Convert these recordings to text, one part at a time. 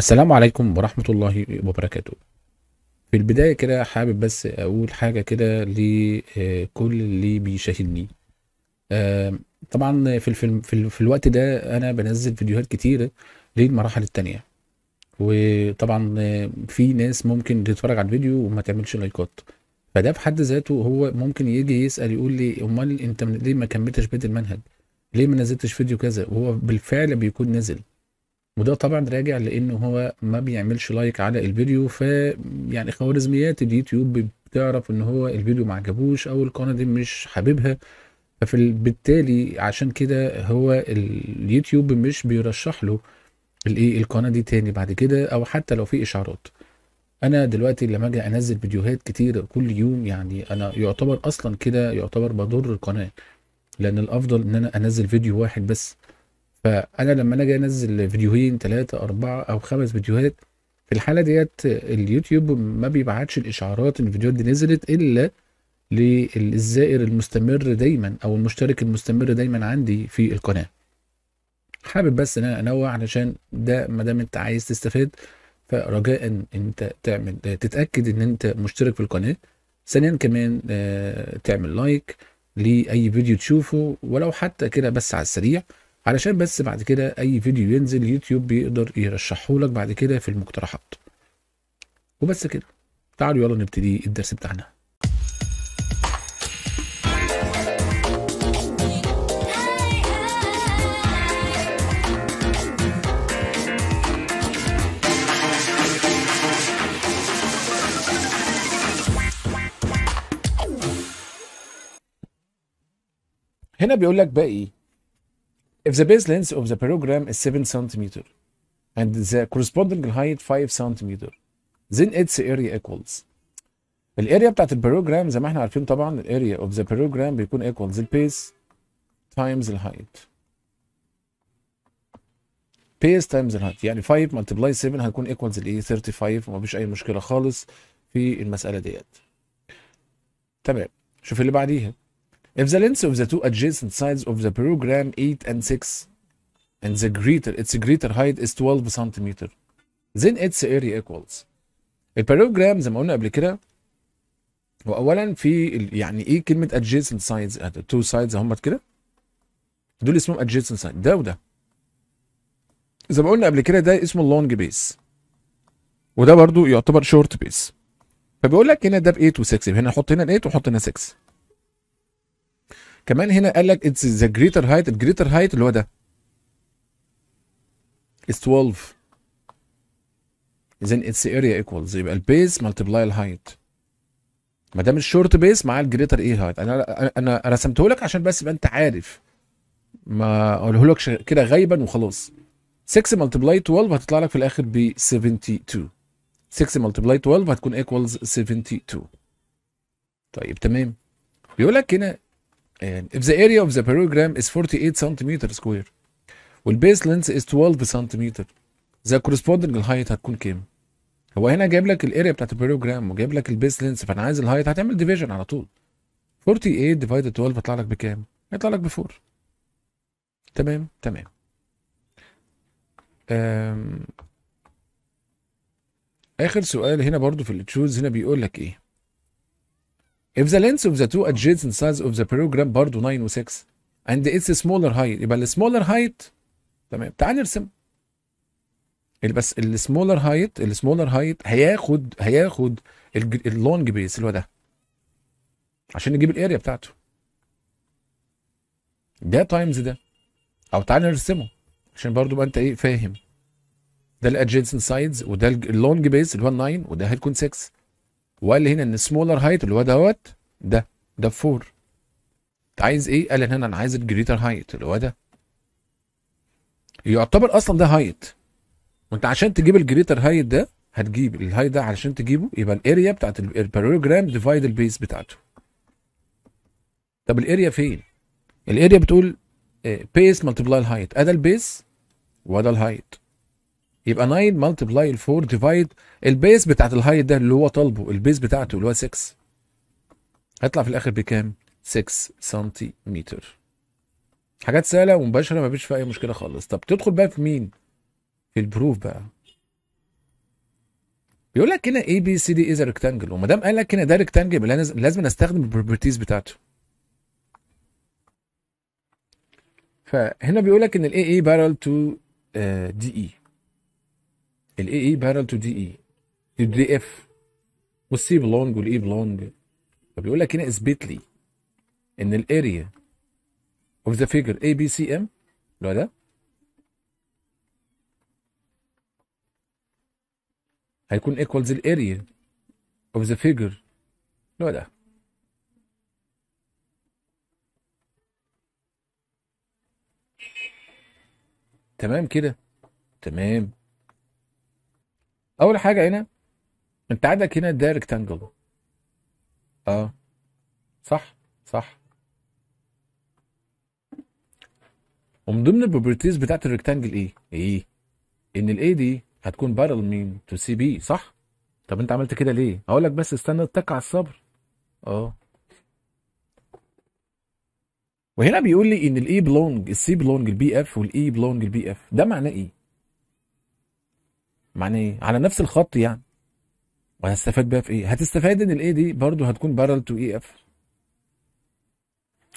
السلام عليكم ورحمة الله وبركاته في البداية كده حابب بس أقول حاجة كده لكل آه، اللي بيشاهدني آه، طبعا في الفيلم في الوقت ده أنا بنزل فيديوهات كتيرة للمراحل التانية وطبعا آه، في ناس ممكن تتفرج على الفيديو وما تعملش لايكات فده في حد ذاته هو ممكن يجي يسأل يقول لي أمال أنت ليه ما كملتش بيت المنهج؟ ليه ما نزلتش فيديو كذا؟ وهو بالفعل بيكون نزل وده طبعا راجع لان هو ما بيعملش لايك على الفيديو ف يعني خوارزميات اليوتيوب بتعرف ان هو الفيديو ما عجبوش او القناه دي مش حاببها فبالتالي عشان كده هو اليوتيوب مش بيرشح له الايه القناه دي تاني بعد كده او حتى لو في اشعارات انا دلوقتي لما اجي انزل فيديوهات كتير كل يوم يعني انا يعتبر اصلا كده يعتبر بضر القناه لان الافضل ان انا انزل فيديو واحد بس فانا لما انا اجي انزل فيديوهين ثلاثه اربعه او خمس فيديوهات في الحاله ديت اليوتيوب ما بيبعتش الاشعارات ان الفيديوهات دي نزلت الا للزائر المستمر دايما او المشترك المستمر دايما عندي في القناه حابب بس ان انا انوع علشان ده ما دام انت عايز تستفاد فرجاء انت تعمل تتاكد ان انت مشترك في القناه ثانيا كمان آه، تعمل لايك لاي فيديو تشوفه ولو حتى كده بس على السريع علشان بس بعد كده اي فيديو ينزل يوتيوب بيقدر يرشحه لك بعد كده في المقترحات وبس كده تعالوا يلا نبتدي الدرس بتاعنا هنا بيقول لك باقي if the base length of the program is 7 cm and the corresponding height 5 cm then its area equals الاريا بتاعت البروجرام زي ما احنا عارفين طبعا الاريا اوف ذا بروجرام بيكون times البيس تايمز الهايت بيس تايمز الهايت يعني 5 ملتبلاي 7 هيكون ايكوالز الايه 35 ومفيش اي مشكله خالص في المساله ديت تمام شوف اللي بعديها If the length of the two adjacent sides of the program 8 and 6 and the greater its greater height is 12 cm then its area equals البروجرام زي ما قلنا قبل كده هو اولا في يعني ايه كلمه adjacent sides تو sides هم كده دول اسمهم adjacent sides ده وده زي ما قلنا قبل كده ده اسمه long base وده برضو يعتبر short base فبيقول لك هنا ده ب 8 و 6 هنا حط هنا 8 وحط هنا 6 كمان هنا قال لك اتس ذا جريتر هايت الجريتر هايت اللي هو ده اتس 12 اذن اتس اريا ايكوالز يبقى البيز ملتبلاي الهايت ما دام الشورت بيس معاه الجريتر ايه هايت انا انا رسمته لك عشان بس يبقى انت عارف ما اقولهولكش كده غايبا وخلاص 6 ملتبلاي 12 هتطلع لك في الاخر ب 72 6 ملتبلاي 12 هتكون ايكوالز 72 طيب تمام بيقول لك هنا يعني if the area of the parallelogram is 48 cm square والبيس لينث is 12 cm the corresponding height هتكون كام؟ هو هنا جايب لك الاريا بتاعت الباريوجرام وجايب لك البيس لينث فانا عايز الهايت هتعمل ديفيجن على طول 48 ديفايد 12 هيطلع لك بكام؟ هيطلع لك ب 4 تمام تمام أم... اخر سؤال هنا برضو في التشوز هنا بيقول لك ايه If the length of the two adjacent sides of the program برضه 9 و 6 and it's a smaller height يبقى السمولر هايت تمام تعال نرسم بس السمولر هايت السمولر هايت هياخد هياخد اللونج بيس اللي هو ده عشان نجيب الاريا بتاعته ده تايمز ده او تعال نرسمه عشان برضه بقى انت ايه فاهم ده الادجنسن سايدز وده اللونج بيس اللي هو 9 وده هيكون 6 وقال لي هنا ان سمولر هايت اللي هو دوت ده ده 4 عايز ايه قال هنا انا عايز الجريتر هايت اللي هو ده يعتبر اصلا ده هايت وانت عشان تجيب الجريتر هايت ده هتجيب الهايت ده علشان تجيبه يبقى الاريا بتاعت الباريلوجرام ديفايد البيس بتاعته طب الاريا فين الاريا بتقول بيس ملتبلاي الهايت ادي البيس وادا الهايت يبقى 9 ملتبلاي ال 4 ديفايد البيس بتاعت الهايت ده اللي هو طالبه البيس بتاعته اللي هو 6 هيطلع في الاخر بكام 6 سنتيمتر حاجات سهله ومباشره فيش فيها اي مشكله خالص طب تدخل بقى في مين في البروف بقى بيقول لك هنا اي بي سي دي از ريكتانجل وما دام قال لك هنا ده ريكتانجل لازم استخدم البروبرتيز بتاعته فهنا بيقول لك ان الاي اي بارل تو دي اي الاي اي بارل تو دي اي تو دي اف والسي بلونج والاي بلونج فبيقول لك هنا اثبت لي ان الاريا اوف ذا فيجر اي بي سي ام اللي هو ده هيكون ايكوالز الاريا اوف ذا فيجر اللي هو ده تمام كده تمام اول حاجه هنا انت عندك هنا ده ريكتانجل اه صح صح ومن ضمن البروبرتيز بتاعت الريكتانجل ايه ايه ان الاي دي هتكون بارل مين تو سي بي صح طب انت عملت كده ليه هقول لك بس استنى اتك على الصبر اه وهنا بيقول لي ان الاي بلونج السي بلونج البي اف والاي بلونج البي اف ده معناه ايه ايه على نفس الخط يعني وهستفاد بيها في ايه هتستفاد ان الاي دي برضو هتكون بارل تو اي اف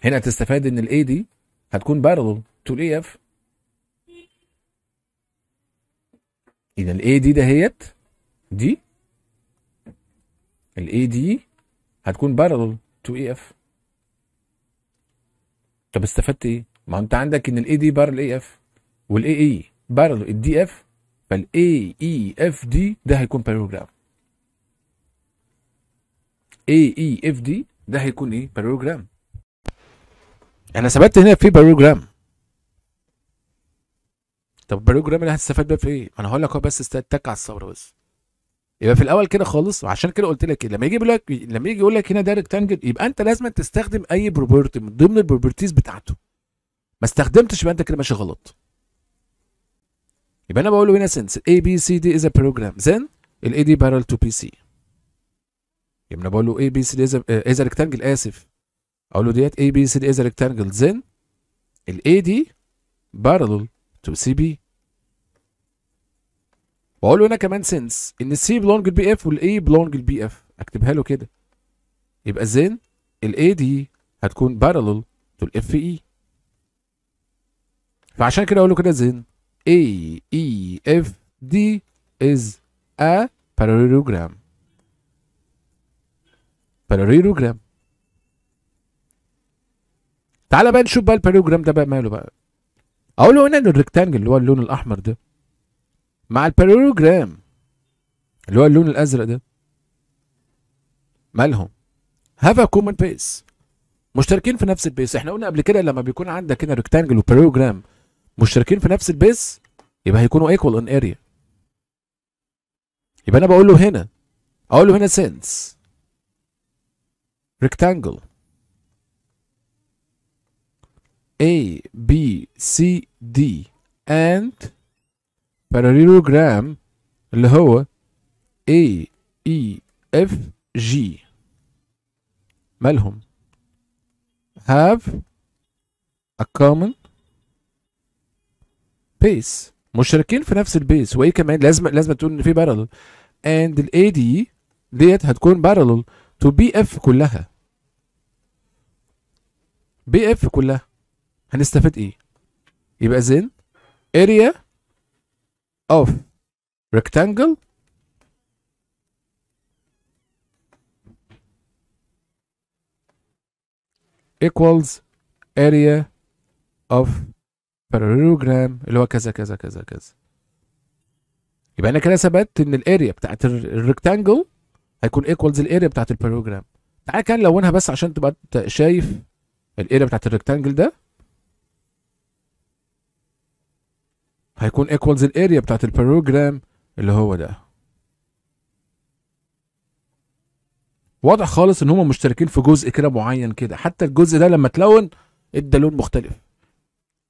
هنا هتستفاد ان الاي دي هتكون بارل تو الاي اف اذا الاي دي دهيت دي الاي دي هتكون بارل تو اي اف طب استفدت ايه ما انت عندك ان الاي دي بارل اي اف والاي اي بارل الدي اف فال A E F D ده هيكون باراجراف A E F D ده هيكون ايه باراجراف انا ثبت هنا في باراجراف طب الباراجرام اللي هتستفاد بيه في ايه انا هقول لك اهو بس استتك على الصبر بس يبقى في الاول كده خالص وعشان كده قلت لك إيه؟ لما يجي يقول لك لما يجي يقول لك هنا دايركت انجل يبقى انت لازم تستخدم اي بروبرتي من ضمن البروبرتيز بتاعته ما استخدمتش يبقى انت كده ماشي غلط يبقى انا بقول له هنا سنس A B C D is a program then ال A D parallel to B C يبقى انا بقول له A B C D is a uh, rectangle اسف اقول له ديت A B C D is a rectangle then ال A D parallel to C B واقول له هنا كمان سنس ان السي بلونج لبي اف والاي بلونج لبي اف اكتبها له كده يبقى زين الاي دي هتكون بارلل تو الاف اي فعشان كده اقول له كده زين A, E, F, D is a parallelogram. parallelogram. تعالى بقى نشوف بقى الباريوجرام ده بقى ماله بقى. اقول له هنا ان الريكتانجل اللي هو اللون الاحمر ده مع الباريوجرام اللي هو اللون الازرق ده مالهم؟ هاف ا كومن بيس مشتركين في نفس البيس احنا قلنا قبل كده لما بيكون عندك هنا ريكتانجل وباريوجرام مشتركين في نفس البيس يبقى هيكونوا ايكوال ان اريا يبقى انا بقول له هنا اقول له هنا سنس rectangle A B C D and parallelogram اللي هو A E F G مالهم have a common بيس مشتركين في نفس البيس وايه كمان لازم لازم تقول ان في بارلل اند الاي دي ديت هتكون بارلل تو بي اف كلها بي اف كلها هنستفاد ايه يبقى زين area of rectangle equals area of باراليلوجرام اللي هو كذا كذا كذا كذا يبقى انا كده ثبت ان الاريا بتاعت الريكتانجل هيكون ايكوالز الاريا بتاعت الباراليلوجرام تعالى كده نلونها بس عشان تبقى انت شايف الاريا بتاعت الريكتانجل ده هيكون ايكوالز الاريا بتاعت الباراليلوجرام اللي هو ده واضح خالص ان هم مشتركين في جزء كده معين كده حتى الجزء ده لما تلون ادى لون مختلف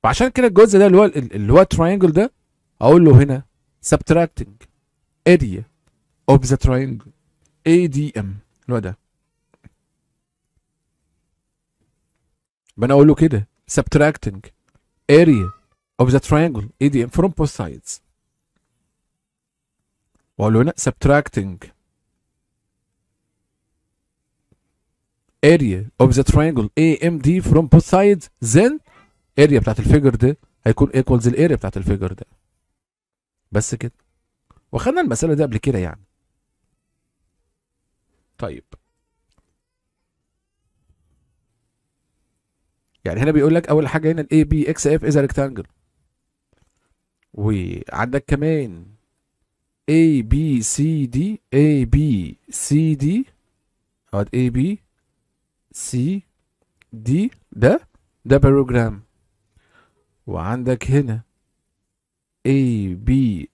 فعشان كده الجزء ده اللي هو اللي هو ده اقول له هنا سبتراكتنج اريا اوف ذا تراينجل اي دي ام اللي هو ده بنا اقول له كده سبتراكتنج اريا اوف ذا تراينجل اي دي ام فروم بوست سايدز واقول له هنا سبتراكتنج area of the triangle AMD from both sides then الاريا بتاعت الفيجر ده هيكون ايكوالز الاريا بتاعت الفيجر ده بس كده واخدنا المساله دي قبل كده يعني طيب يعني هنا بيقول لك اول حاجه هنا الاي بي اكس اف از ريكتانجل وعندك كمان اي بي سي دي اي بي سي دي اهوت اي بي سي دي ده ده باروجرام وعندك هنا اي بي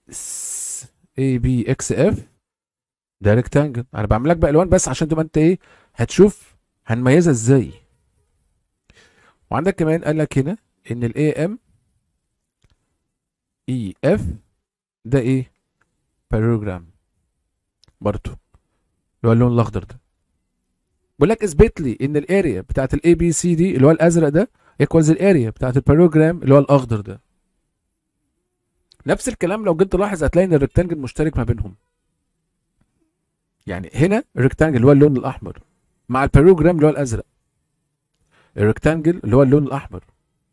اي بي اكس اف ده ريكتانجل انا بعمل لك بقى الوان بس عشان تبقى انت ايه هتشوف هنميزها ازاي وعندك كمان قال لك هنا ان الاي ام اي اف ده ايه باروجرام برضو اللي هو اللون الاخضر ده بقول لك اثبت لي ان الاريا بتاعت الاي بي سي دي اللي هو الازرق ده ايكوالز الاريا بتاعت البروجرام اللي هو الاخضر ده نفس الكلام لو جيت تلاحظ هتلاقي ان الريكتانجل مشترك ما بينهم يعني هنا الريكتانجل اللي هو اللون الاحمر مع البروجرام اللي هو الازرق الريكتانجل اللي هو اللون الاحمر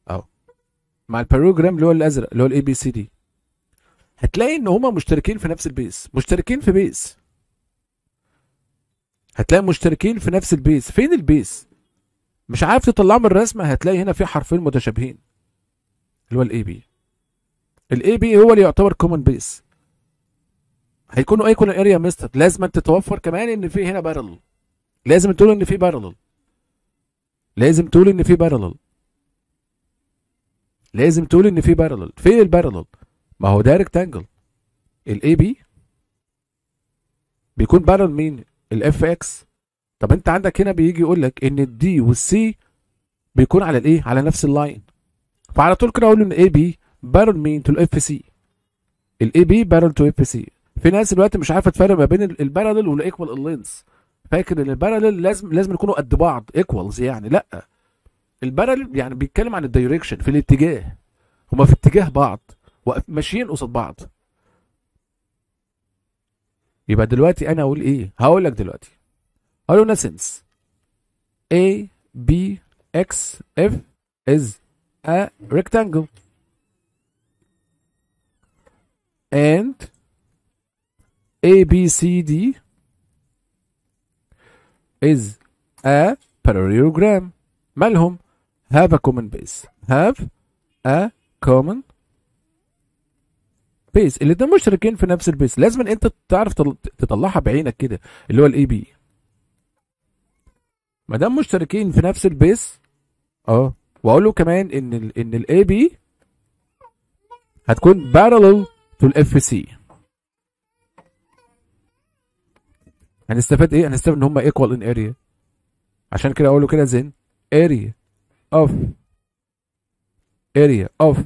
اهو مع البروجرام اللي هو الازرق اللي هو الاي بي سي دي هتلاقي ان هما مشتركين في نفس البيس مشتركين في بيس هتلاقي مشتركين في نفس البيس فين البيس مش عارف تطلعه من الرسمه هتلاقي هنا في حرفين متشابهين اللي هو الاي بي الاي بي هو اللي يعتبر كومن بيس هيكونوا ايكون اريا ميستر لازم تتوفر كمان ان في هنا بارلل لازم تقول ان في بارلل لازم تقول ان في بارلل لازم تقول ان في بارلل فين البارلل ما هو ده ريكتانجل الاي بي بيكون بارلل مين الاف اكس طب انت عندك هنا بيجي يقول لك ان الدي والسي بيكون على الايه على نفس اللاين فعلى طول كده اقول ان اي بي بارل مين تو الاف سي الاي بي بارل تو اف سي في ناس دلوقتي مش عارفه تفرق ما بين البارلل والايكوال اللينس فاكر ان البارلل لازم لازم يكونوا قد بعض ايكوالز يعني لا البارلل يعني بيتكلم عن الدايركشن في الاتجاه هما في اتجاه بعض ماشيين قصاد بعض يبقى دلوقتي انا اقول ايه هقول لك دلوقتي Adolescence A B X F is a rectangle and A B C D is a parallelogram مالهم have a common base have a common base الاتنين مشتركين في نفس البيس لازم انت تعرف تطلعها بعينك كده اللي هو الاي بي ما دام مشتركين في نفس البيس اه واقول له كمان ان الـ ان الاي بي هتكون بارلل تو الاف سي هنستفاد ايه هنستفاد ان هما ايكوال ان اريا عشان كده اقول له كده زين اريا اوف اريا اوف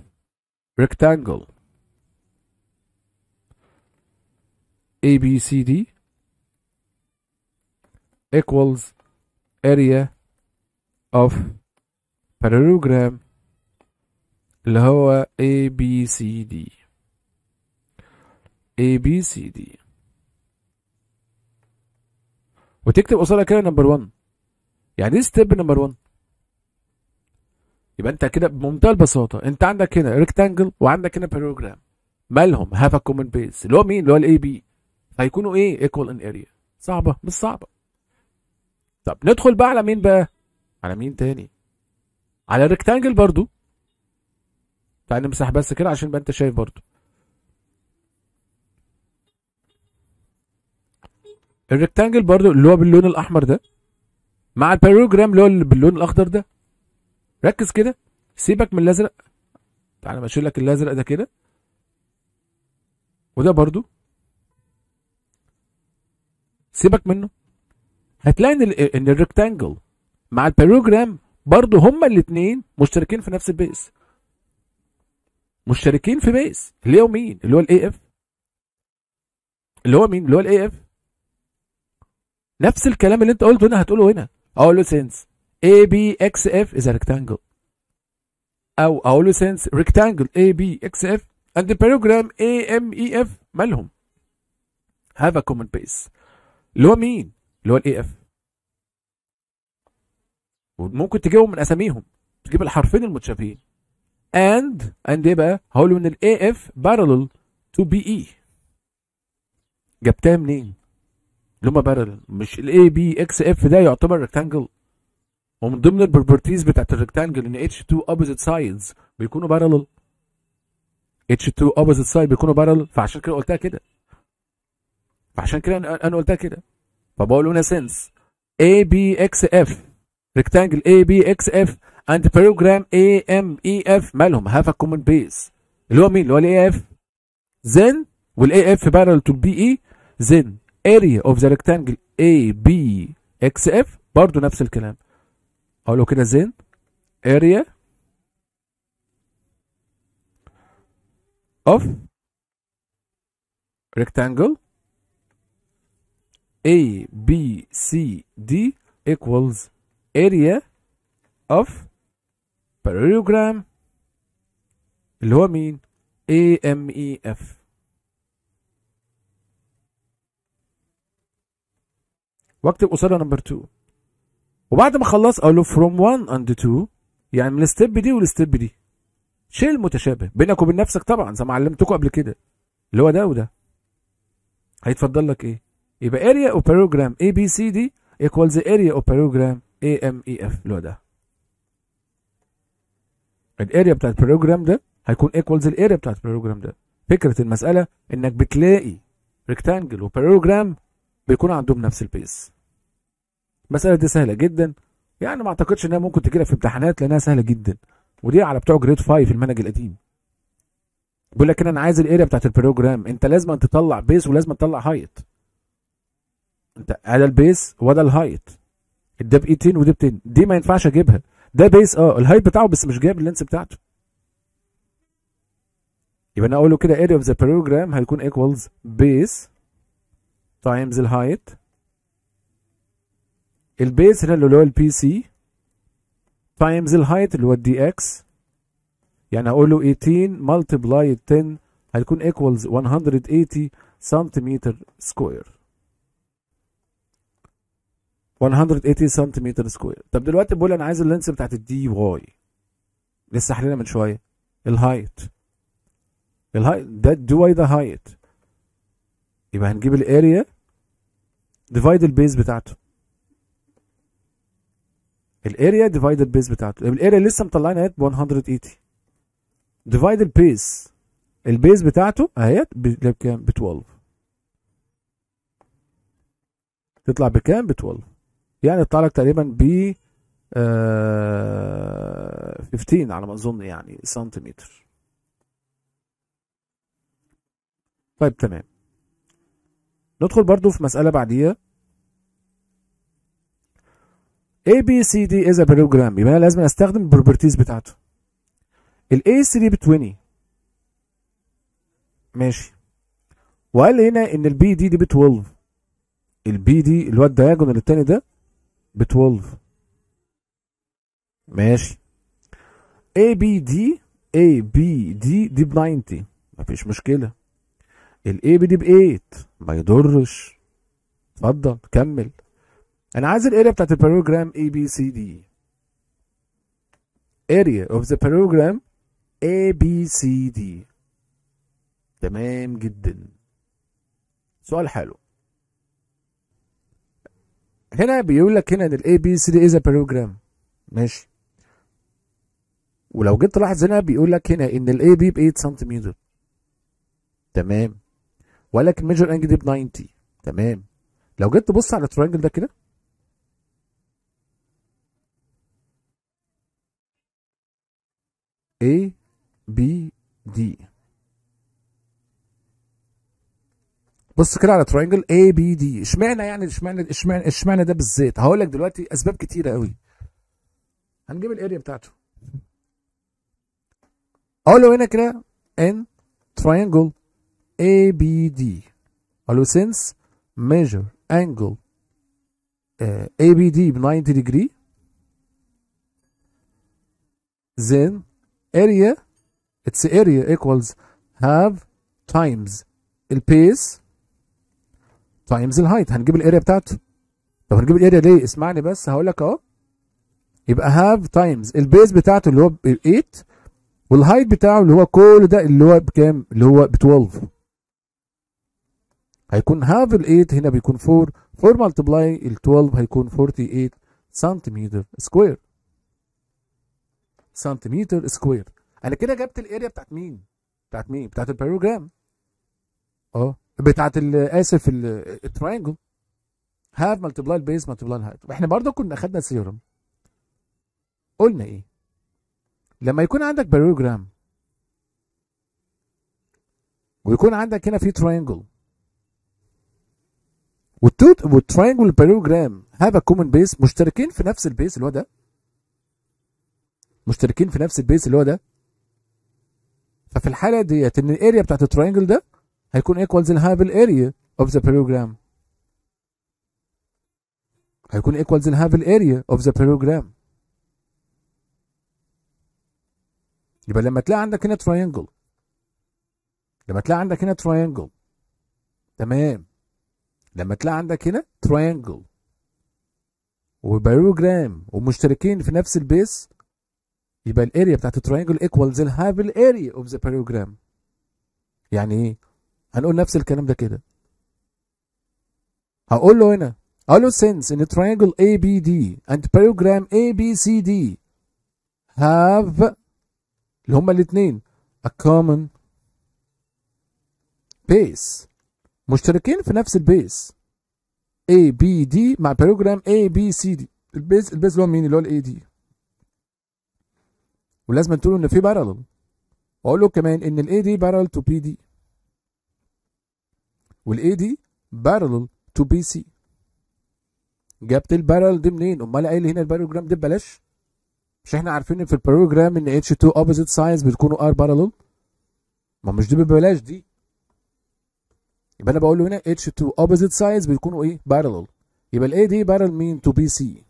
rectangle ABCD equals area of parallelogram اللي هو A A B B C D C D وتكتب قصادها كده نمبر 1 يعني ايه ستيب نمبر 1 يبقى انت كده بمنتهى البساطه انت عندك هنا ريكتانجل وعندك هنا بارالوجرام مالهم هاف ا كومن بيس اللي هو مين اللي هو الاي بي هيكونوا ايه ايكوال ان اريا صعبه مش صعبه طب ندخل بقى على مين بقى على مين تاني على الريكتانجل برضو تعال نمسح بس كده عشان بقى انت شايف برضو الريكتانجل برضو اللي هو باللون الاحمر ده مع البيروجرام اللي هو باللون الاخضر ده ركز كده سيبك من الازرق تعالى بشيل لك الازرق ده كده وده برضو سيبك منه هتلاقي ان ان الريكتانجل مع البيروجرام برضه هما الاثنين مشتركين في نفس البيس مشتركين في بيس اللي هو مين اللي هو الاي اف اللي هو مين اللي هو الاي اف نفس الكلام اللي انت قلته هنا هتقوله هنا اقول له سينس اي بي اكس اف از ريكتانجل او اقول له سينس ريكتانجل اي بي اكس اف اند بيروجرام اي ام اي اف مالهم هاف ا كومن بيس اللي هو مين اللي هو الاي اف وممكن تجيبهم من اساميهم تجيب الحرفين المتشابهين اند اند ايه بقى هقول ان الاي اف بارلل تو بي اي جبتها منين اللي هما بارلل مش الاي بي اكس اف ده يعتبر ريكتانجل ومن ضمن البروبرتيز بتاعت الريكتانجل ان اتش 2 اوبوزيت سايدز بيكونوا بارلل اتش 2 اوبوزيت سايد بيكونوا بارلل فعشان كده قلتها كده فعشان كده انا قلتها كده فبقول هنا سنس اي بي اكس اف ريكتانجل اي بي اكس اف اند بروجرام اي ام اي اف مالهم هاف ا كومن بيس اللي هو مين اللي هو الاي اف then والاي اف parallel to بي اي e. then area of the rectangle اي بي اكس اف برضه نفس الكلام اقول اقوله كده then area of rectangle A B C D equals area of parallelogram اللي هو مين؟ A M E F واكتب قصادها نمبر 2 وبعد ما خلص اقول له from 1 and 2 يعني من الستيب دي والستيب دي شيل المتشابه بينك وبين نفسك طبعا زي ما علمتكم قبل كده اللي هو ده وده هيتفضل لك ايه؟ يبقى اريا of program A B C D ايكوالز اريا اوف بيروجرام اي ام اي اف اللي هو ده الاريا بتاعت البيروجرام ده هيكون ايكوالز الاريا بتاعت البيروجرام ده فكره المساله انك بتلاقي ريكتانجل وبيروجرام بيكون عندهم نفس البيس المساله دي سهله جدا يعني ما اعتقدش انها ممكن تجيلك في امتحانات لانها سهله جدا ودي على بتوع جريد 5 في المنهج القديم بيقول لك انا عايز الاريا بتاعت البروجرام انت لازم تطلع بيس ولازم تطلع هايت انت على البيس ولا الهايت ده ب 18 ودي 10 دي ما ينفعش اجيبها ده بيس اه الهايت بتاعه بس مش جايب اللينس بتاعته يبقى انا اقول له كده area of the program هيكون equals base times الهايت البيس هنا اللي هو البي سي تايمز الهايت اللي هو الدي اكس يعني هقول له 18 ملتبلاي 10 هيكون ايكوالز 180 سنتيمتر سكوير 180 سنتيمتر سكوير طب دلوقتي بقول انا عايز اللينس بتاعت الدي واي لسه حلينا من شويه الهايت الهايت ده الدي واي ده هايت يبقى هنجيب الاريا ديفايد البيز بتاعته الاريا ديفايد البيز بتاعته الاريا لسه مطلعينها ب 180 ديفايد البيز البيز بتاعته اهيت بكام ب 12 تطلع بكام ب 12 يعني يطلع لك تقريبا ب آه 15 على ما اظن يعني سنتيمتر طيب تمام ندخل برضو في مسألة بعديها A B C D is a program يبقى أنا لازم أستخدم البروبرتيز بتاعته ال A 3 ب 20 ماشي وقال لي هنا إن ال B D دي ب 12 ال B D اللي هو الدياجونال التاني ده ب 12 ماشي اي بي دي اي بي دي دي ب 90 مفيش مشكله الاي بي دي ب 8 ما يضرش اتفضل كمل انا عايز الاريا بتاعت البروجرام اي بي سي دي area of the program اي بي سي دي تمام جدا سؤال حلو هنا بيقول لك هنا ان الاي بي سي دي از بروجرام ماشي ولو جيت تلاحظ هنا بيقول لك هنا ان الاي بي ب 8 سنتيمتر تمام ولكن ميجر انجل دي ب 90 تمام لو جيت تبص على الترينجل ده كده A B D بص كده على تراينجل اي بي دي اشمعنى يعني اشمعنى اشمعنى اشمعنى ده بالذات هقول لك دلوقتي اسباب كتيره قوي هنجيب الاريا بتاعته اقول له هنا كده ان تراينجل اي بي دي اقول له ميجر measure اي بي ABD ب 90 ديجري زين اريا اتس اريا ايكوالز هاف تايمز البيس تايمز طيب، الهايت هنجيب الاريا بتاعته طب هنجيب الاريا ليه اسمعني بس هقول لك اهو يبقى هاف تايمز البيز بتاعته اللي هو ب 8 والهايت بتاعه اللي هو كل ده اللي هو بكام اللي هو ب 12 هيكون هاف ال 8 هنا بيكون 4 4 ملتبلاي ال 12 هيكون 48 سنتيمتر سكوير سنتيمتر سكوير انا كده جبت الاريا بتاعت مين بتاعت مين بتاعت البيروجرام اه بتاعت اسف الترينجل هاف ملتبلاي البيز ملتبلاي الهايت احنا برضه كنا اخدنا السيورم قلنا ايه لما يكون عندك باريوجرام ويكون عندك هنا في ترينجل والتوت والترينجل والباريوجرام هاف ا كومن بيس مشتركين في نفس البيس اللي هو ده مشتركين في نفس البيس اللي هو ده ففي الحاله ديت ان الاريا بتاعت الترينجل ده هيكون equals الهابل area of the program هيكون equals الهابل area of the program يبقى لما تلاقي عندك هنا triangle لما تلاقي عندك هنا triangle تمام لما تلاقي عندك هنا ترينجل وبروجرام ومشتركين في نفس البيس يبقى الاريا بتاعت الترينجل ايكوالز الهابل اريا اوف ذا بروجرام يعني ايه هنقول نفس الكلام ده كده هقول له هنا Alloscenes in a triangle ABD and program ABCD have اللي هما الاثنين a common base مشتركين في نفس البيس ABD مع program ABCD البيس البيس اللي هو مين اللي هو الاي دي ولازم تقولوا ان في بارلل واقول له كمان ان الاي دي بارلل تو بي دي والاي دي بارلل تو بي سي جابت البارل دي منين امال قايل هنا البارلوجرام دي ببلاش مش احنا عارفين في البارلوجرام ان اتش 2 اوبوزيت ساينز بتكونوا ار بارلل ما مش دي ببلاش دي يبقى انا بقول له هنا اتش 2 اوبوزيت ساينز بيكونوا ايه بارلل يبقى الاي دي بارل مين تو بي سي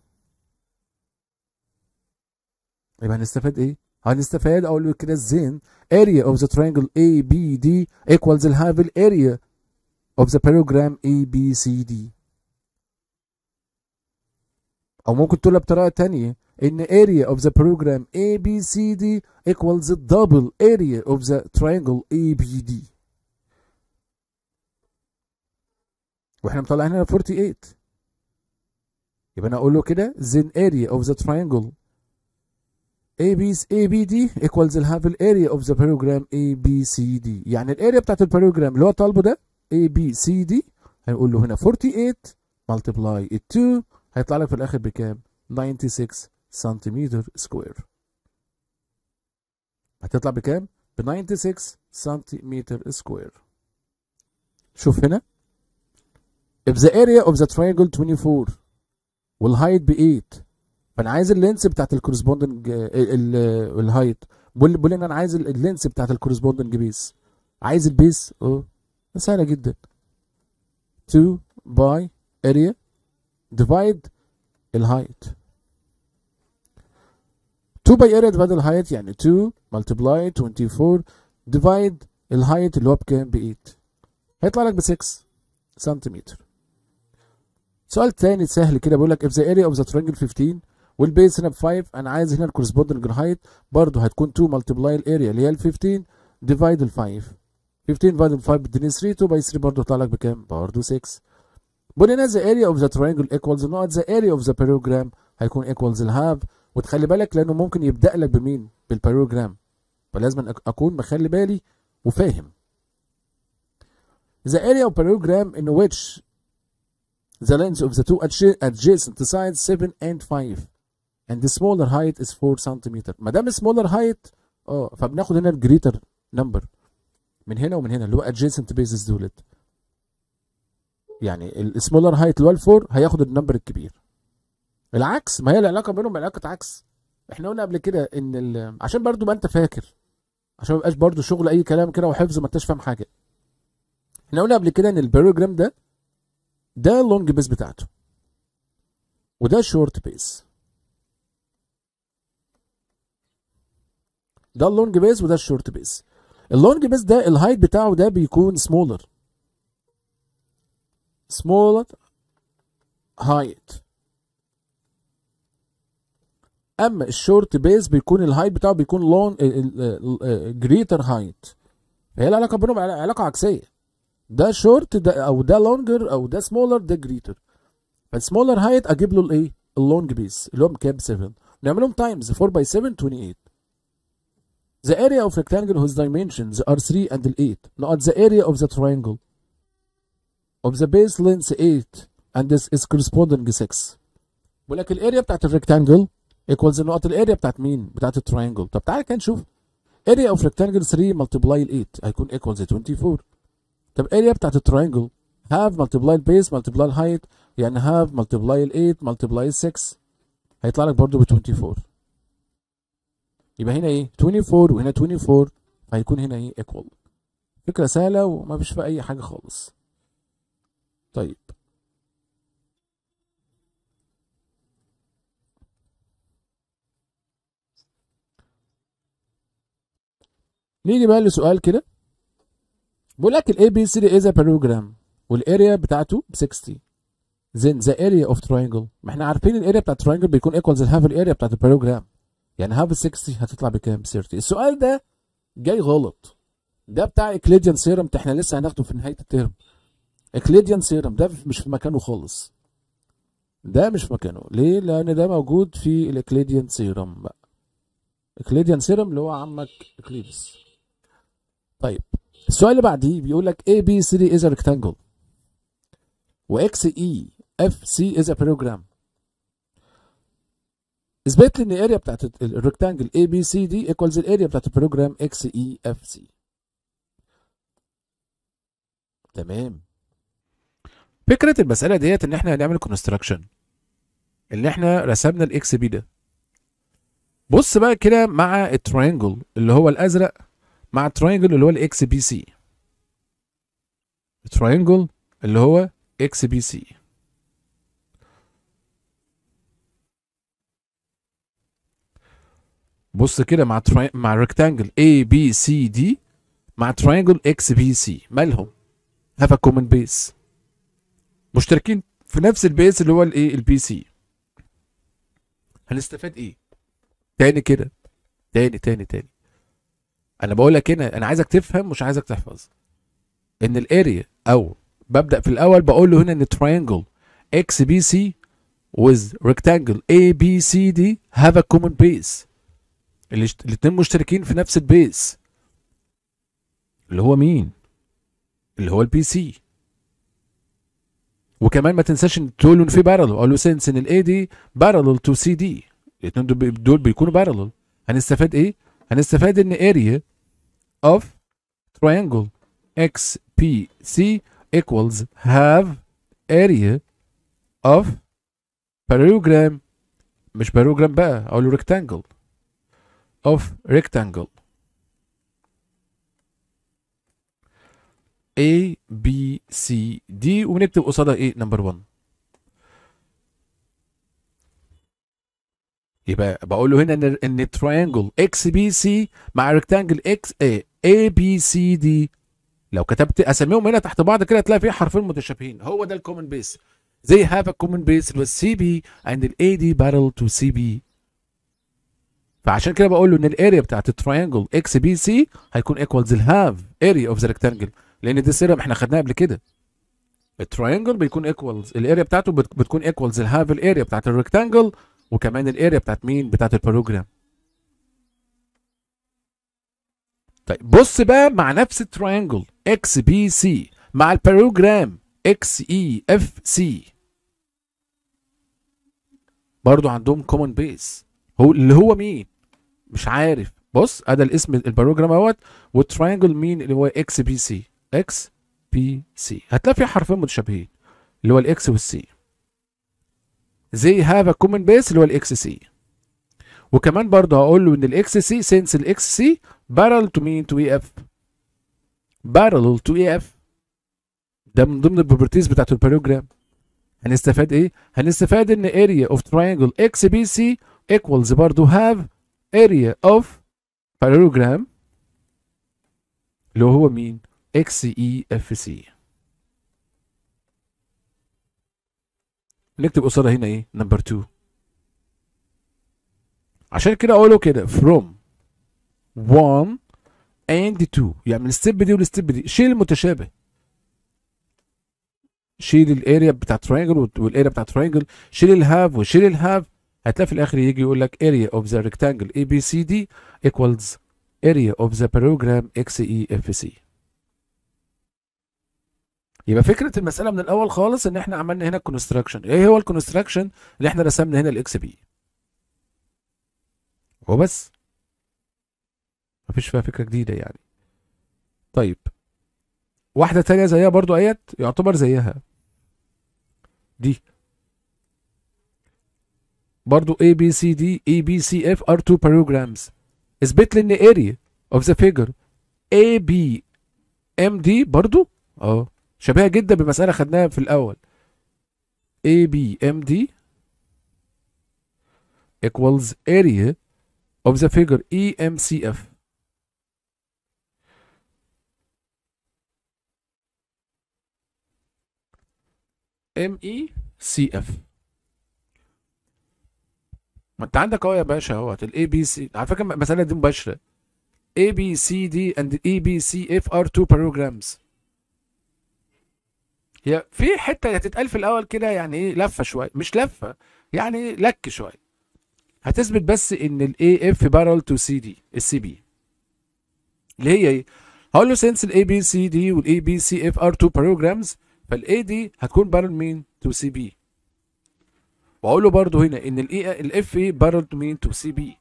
يبقى هنستفاد ايه هنستفاد اقول له كده الزين ذا of اي بي دي ايكوالز الهاف area of the program A B C D أو ممكن تقولها بطريقة تانية إن area of the program A B C D equals the double area of the triangle A B D واحنا مطلعين هنا 48 يبقى انا اقول له كده then area of the triangle ABD equals the half area of the program ABCD يعني الاريا بتاعت البروجرام اللي هو طالبه ده A B C D هنقول له هنا 48 ملتبلاي 2 هيطلع لك في الاخر بكام 96 سنتيمتر سكوير هتطلع بكام ب 96 سنتيمتر سكوير شوف هنا if the area of the triangle 24 والهايت ب 8 فانا عايز اللينس بتاعت الكورسبوندنج آه، الهايت آه، بقول بقول ان انا عايز اللينس بتاعت الكورسبوندنج بيس عايز البيس اه سهلة جدا 2 باي area ديفايد الهايت 2 باي area ديفايد الهايت يعني 2 multiply 24 divide الهايت اللي هو بكام ب 8 هيطلع لك ب 6 سنتيمتر سؤال تاني سهل كده بيقول لك if the area of the triangle 15 والبيس هنا ب 5 انا عايز هنا الكورسبوندنج هايت برضه هتكون 2 ملتبلاي الاريا اللي هي ال 15 ديفايد ال 5 15 divided by 5 بتديني 3 2 باي 3 برضه يطلع لك بكام؟ برضه 6 بنينا ذا area اوف ذا triangle ايكوالز not ذا area اوف ذا بيروجرام هيكون ايكوالز الهاف وتخلي بالك لانه ممكن يبدا لك بمين؟ بالبيروجرام فلازم اكون مخلي بالي وفاهم The area of parallelogram in which the length of the two adjacent sides 7 and 5 and the smaller height is 4 cm ما دام smaller height اه فبناخد هنا greater number من هنا ومن هنا اللي هو adjacent bases دولت يعني السمولر هايت 4 هياخد النمبر الكبير العكس ما هي العلاقه بينهم علاقه عكس احنا قلنا قبل كده ان ال... عشان برضو ما انت فاكر عشان ما يبقاش برضو شغل اي كلام كده وحفظ ما انتش فاهم حاجه احنا قلنا قبل كده ان البيروجرام ده ده اللونج بيس بتاعته وده شورت بيس ده اللونج بيس وده الشورت بيس اللونج بيس ده الهايت بتاعه ده بيكون سمولر سمولر هايت اما الشورت بيس بيكون الهايت بتاعه بيكون لون جريتر هايت هي العلاقه بينهم علاقه عكسيه ده شورت ده او ده لونجر او ده سمولر ده جريتر فالسمولر هايت اجيب له الايه اللونج بيس اللي هو كام 7 نعملهم تايمز 4 باي 7 28 The area of rectangle whose dimensions are 3 and 8 not the area of the triangle of the base length 8 and this is corresponding 6 بقول لك الاريا بتاعت الريكتانجل ايكوالز نقط الاريا بتاعت مين؟ بتاعت الترينجل. طب تعالى كده نشوف اريا اوف ريكتانجل 3 ملتبلاي ال 8 هيكون ايكوالز 24 طب اريا بتاعت الترينجل هاف ملتبلاي البيس ملتبلاي الهايت يعني هاف ملتبلاي ال 8 ملتبلاي 6 هيطلع لك برضه ب 24 يبقى هنا ايه 24 وهنا 24 فهيكون هنا ايه ايكوال فكره سهله وما فيش فيها اي حاجه خالص طيب نيجي بقى لسؤال كده بيقول لك الاي بي سي دي از بروجرام والاريا بتاعته ب 60 then the area of triangle ما احنا عارفين الاريا بتاعت تراينجل بيكون ذا هاف الاريا بتاعت البروجرام يعني هاف 60 هتطلع بكام 30 السؤال ده جاي غلط ده بتاع اكليديان سيرم احنا لسه هناخده في نهايه الترم اكليديان سيرم ده مش في مكانه خالص ده مش في مكانه ليه لان ده موجود في الاكليديان سيرم بقى اكليديان سيرم اللي هو عمك اكليدس طيب السؤال اللي بعديه بيقول لك اي بي سي دي از ريكتانجل واكس اي اف سي از ا بروجرام اثبت لي ان الاريا بتاعت الريكتانجل اي بي سي دي ايكوالز الاريا بتاعت البروجرام اكس اي اف سي تمام فكره المساله ديت ان احنا هنعمل كونستراكشن ان احنا رسمنا الاكس بي ده بص بقى كده مع الترينجل اللي هو الازرق مع الترينجل اللي هو الاكس بي سي الترينجل اللي هو اكس بي سي بص كده مع تري... مع ريكتانجل A B C D مع تريانجل اكس B C مالهم؟ هاف ا كومن بيس مشتركين في نفس البيس اللي هو الايه البي سي هنستفاد ايه؟ تاني كده تاني تاني تاني انا بقول لك هنا انا عايزك تفهم مش عايزك تحفظ ان الاريا او ببدا في الاول بقول له هنا ان تريانجل اكس بي سي with rectangle A B C D have a common base الاثنين مشتركين في نفس البيس اللي هو مين اللي هو البي سي وكمان ما تنساش ان تقول في بارلل اقول له سنس ان الاي دي بارلل تو سي دي الاثنين دول بيكونوا بارلل هنستفاد ايه هنستفاد ان اريا اوف triangle سي equals have area of باريوجرام مش باريوجرام بقى اقول له rectangle of rectangle A B C D ونكتب قصادها ايه نمبر 1 يبقى بقول له هنا ان ان تريانجل اكس بي سي مع ريكتانجل اكس اي اي بي سي دي لو كتبت اساميهم هنا تحت بعض كده هتلاقي فيه حرفين متشابهين هو ده الكومن بيس زي هاف a common base بي CB and دي بارل تو to بي فعشان كده بقول له ان الاريا بتاعت التريانجل اكس بي سي هيكون ايكوالز الهاف اريا اوف ذا ريكتانجل لان دي سيرم احنا خدناها قبل كده التريانجل بيكون ايكوالز الاريا بتاعته بتكون ايكوالز الهاف الاريا بتاعت الريكتانجل وكمان الاريا بتاعت مين بتاعت البروجرام طيب بص بقى مع نفس التريانجل اكس بي سي مع البروجرام اكس اي اف سي برضه عندهم كومن بيس هو اللي هو مين مش عارف بص ادى الاسم البروجرام اهوت والترينجل مين اللي هو اكس بي سي اكس بي سي هتلاقي فيه حرفين متشابهين اللي هو الاكس والسي زي هاف ا كومن بيس اللي هو الاكس سي وكمان برضه هقول له ان الاكس سي سينس الاكس سي بارل تو مين تو اي اف بارل تو اي اف ده من ضمن البروبرتيز بتاعت البروجرام هنستفاد ايه هنستفاد ان اريا اوف ترينجل اكس بي سي ايكوالز برضه هاف area of parallelogram اللي هو مين x e f c نكتب قصادها هنا ايه نمبر 2 عشان كده اقوله كده from 1 and 2 يعني من الستيب دي والستيب دي شيل المتشابه شيل الاريا بتاع ترينجل والاريا بتاع ترينجل شيل الهاف وشيل الهاف هتلاقي في الاخر يجي يقول لك area of the rectangle ABCD equals area of the program XEFC يبقى فكره المساله من الاول خالص ان احنا عملنا هنا construction ايه هو construction اللي احنا رسمنا هنا الاكس بي وبس مفيش فيها فكره جديده يعني طيب واحده تانية زيها برضو ايت يعتبر زيها دي برضو A B C D E B C F are two programs اثبت لي ان area of the figure A B M D برضو اه شبيهة جدا بمسألة خدناها في الأول A B M D equals area of the figure E M C F M E C F ما انت عندك اهو يا باشا اهوت الاي بي سي على فكره المساله دي مباشره A B C D and E B C F R 2 programs هي في حته هتتقال في الاول كده يعني ايه لفه شويه مش لفه يعني إيه، لك شويه هتثبت بس ان الاي اف بارل تو سي دي السي بي اللي هي ايه هقول له سنس الاي بي سي دي والاي بي سي اف ار تو بروجرامز فالاي دي هتكون بارل مين تو سي بي واقول له برضه هنا ان الاي الاف اي بارل تو مين تو سي بي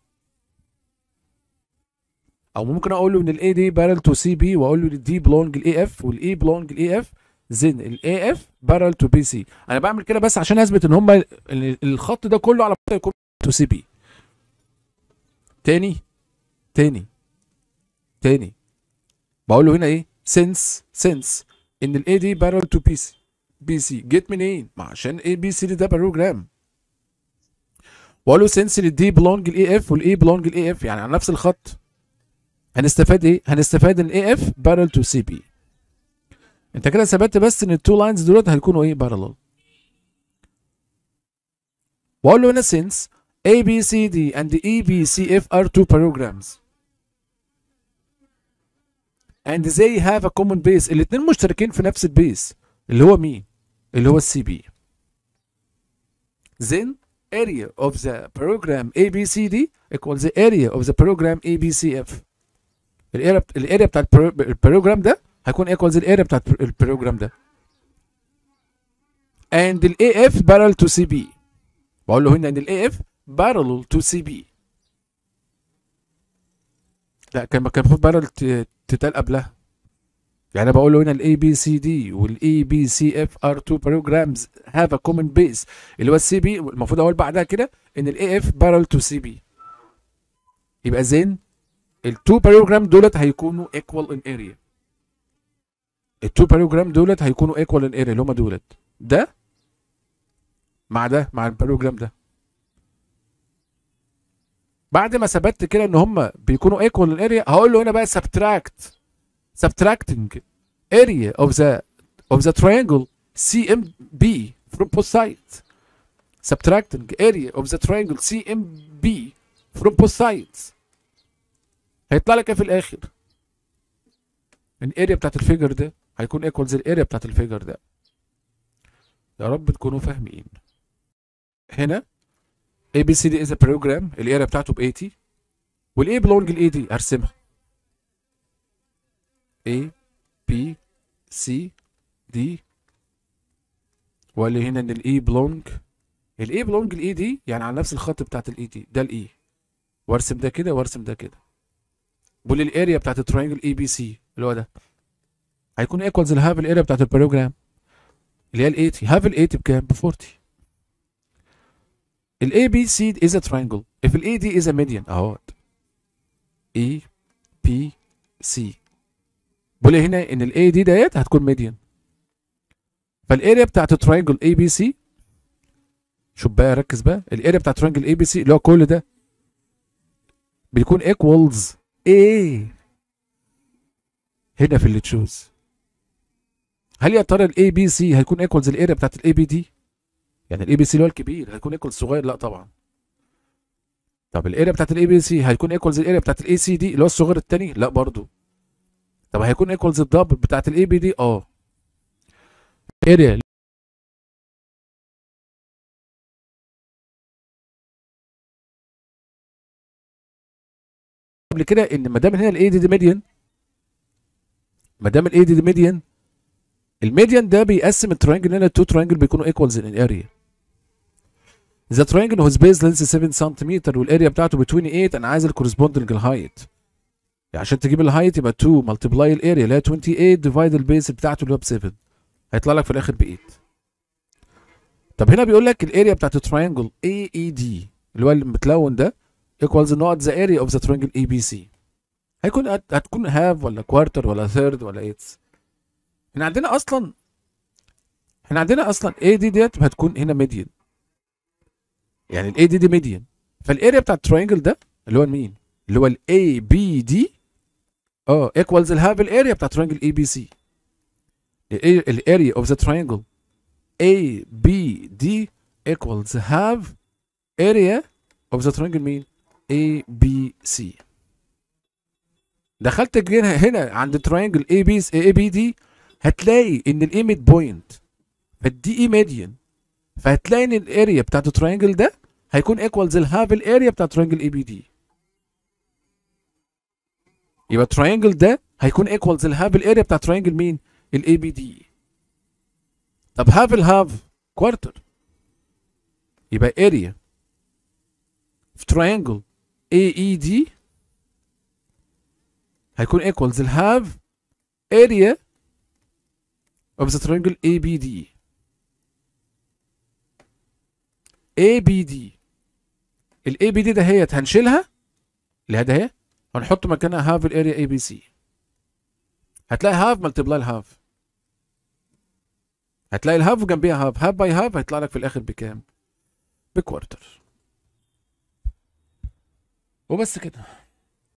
او ممكن اقول له ان الاي دي بارل تو سي بي واقول له الدي بلونج الاي اف والاي بلونج الاي اف زين الاي اف بارل تو بي سي انا بعمل كده بس عشان اثبت ان هم الخط ده كله على بعضه يكون تو سي بي تاني تاني تاني بقول له هنا ايه سنس سنس ان الاي دي بارل تو بي سي بي سي جيت منين ما عشان اي بي سي دي ده بروجرام واقول له سنس للدي بلونج الاي اف والاي بلونج الاي اف يعني على نفس الخط هنستفاد ايه؟ هنستفاد ان الاي اف بارل تو سي بي انت كده ثبت بس ان التو لاينز دولت هيكونوا ايه بارلل واقول له هنا سنس A B C D and E B C F are two programs and they have a common base الاتنين مشتركين في نفس البيس اللي هو مين؟ اللي هو السي بي زين area of the program ABCD equals the area of the program ABCF الاريا الاريا بتاع program ده هيكون area الاريا بتاع program ده and ال AF parallel to CB بقول له هنا ان ال AF parallel to CB لا كان كان المفروض parallel تتقال قبلها يعني بقول له هنا الاي بي سي دي والاي بي سي اف ار تو بروجرامز هاف ا كومن بيس اللي هو السي بي المفروض اقول بعدها كده ان الاي اف بارل تو سي بي يبقى زين التو بروجرام دولت هيكونوا ايكوال ان اريا التو بروجرام دولت هيكونوا ايكوال ان اريا اللي هم دولت ده مع ده مع البروجرام ده بعد ما ثبتت كده ان هم بيكونوا ايكوال ان اريا هقول له هنا بقى سبتراكت subtracting area of the of the triangle CMB from both sides subtracting area of the triangle CMB from both sides هيطلع لك ايه في الاخر الاريا بتاعت الفيجر ده هيكون ايكوالز الاريا بتاعت الفيجر ده يا رب تكونوا فاهمين هنا ABCD is a program الاريا بتاعته ب 80 والاي بلونج لاي دي ارسمها A B C D لي هنا ان الاي بلونج الاي بلونج الاي دي يعني على نفس الخط بتاعت الاي e دي ده الاي e. وارسم ده كده وارسم ده كده بقول الاريا بتاعت الترينجل اي بي سي اللي هو ده هيكون ايكوالز لهاف الاريا بتاعت البروجرام اللي هي ال 80 هاف ال 80 بكام؟ ب 40 ال بي سي از ا تراينجل اف ال دي از ا ميديان اهوت اي بي سي بقول هنا ان الاي دي ديت هتكون ميديان فالاريا بتاعت الترينجل اي بي سي شوف بقى ركز بقى الاريا بتاعت الترينجل اي بي سي اللي هو كل ده بيكون ايكوالز اي هنا في اللي تشوز هل يا ترى الاي بي سي هيكون ايكوالز الاريا بتاعت الاي بي دي يعني الاي بي سي اللي هو الكبير هيكون ايكوالز صغير لا طبعا طب الاريا بتاعت الاي بي سي هيكون ايكوالز الاريا بتاعت الاي سي دي اللي هو الصغير التاني لا برضه طب هيكون ايكوالز الدبل بتاعت الاي بي دي اه اريا قبل كده ان ما دام هنا الاي دي دي ميديان ما دام الاي دي دي ميديان الميديان ده بيقسم الترينجل هنا تو ترينجل بيكونوا ايكوالز ان الاريا ذا ترينجل هوز بيز لينس 7 سنتيمتر والاريا بتاعته ب 28 انا عايز الكورسبوندنج الهايت يعني عشان تجيب الهايت يبقى 2 ملتبلاي الاريا اللي هي 28 ديفايد البيس بتاعته اللي هو ب 7 هيطلع لك في الاخر ب 8 طب هنا بيقول لك الاريا بتاعت التراينجل اي اي دي اللي هو المتلون ده ايكوالز نوت ذا اريا اوف ذا ترينجل اي بي سي هيكون هتكون هاف ولا كوارتر ولا ثيرد ولا ايتس احنا عندنا اصلا احنا عندنا اصلا اي دي ديت هتكون هنا ميديان يعني الاي دي دي ميديان فالاريا بتاع التراينجل ده اللي هو مين اللي هو الاي بي دي اه ايكوالز الهاف الاريا بتاع ترينجل اي بي سي الاريا اوف ذا ترينجل اي بي دي ايكوالز هاف اريا اوف ذا ترينجل مين اي بي سي دخلت هنا عند ترينجل اي بي اي بي دي هتلاقي ان الاي ميد بوينت فالدي اي ميديان فهتلاقي ان الاريا بتاعت الترينجل ده هيكون ايكوالز الهاف الاريا بتاعت ترينجل اي بي دي يبقى الترينجل ده هيكون ايكوالز الهاف الاريا بتاع ترينجل مين؟ الاي بي دي طب هاف الهاف كوارتر يبقى اريا في ترينجل اي اي دي هيكون ايكوالز الهاف اريا اوف ذا ترينجل اي بي دي. اي بي دي الاي بي دي دهيت هنشيلها اللي هي دهيت هنحط مكانها هاف الاريا اي بي سي هتلاقي هاف ملتبلاي الهاف هتلاقي الهاف وجنبيها هاف هاف باي هاف هيطلع لك في الاخر بكام بكوارتر وبس كده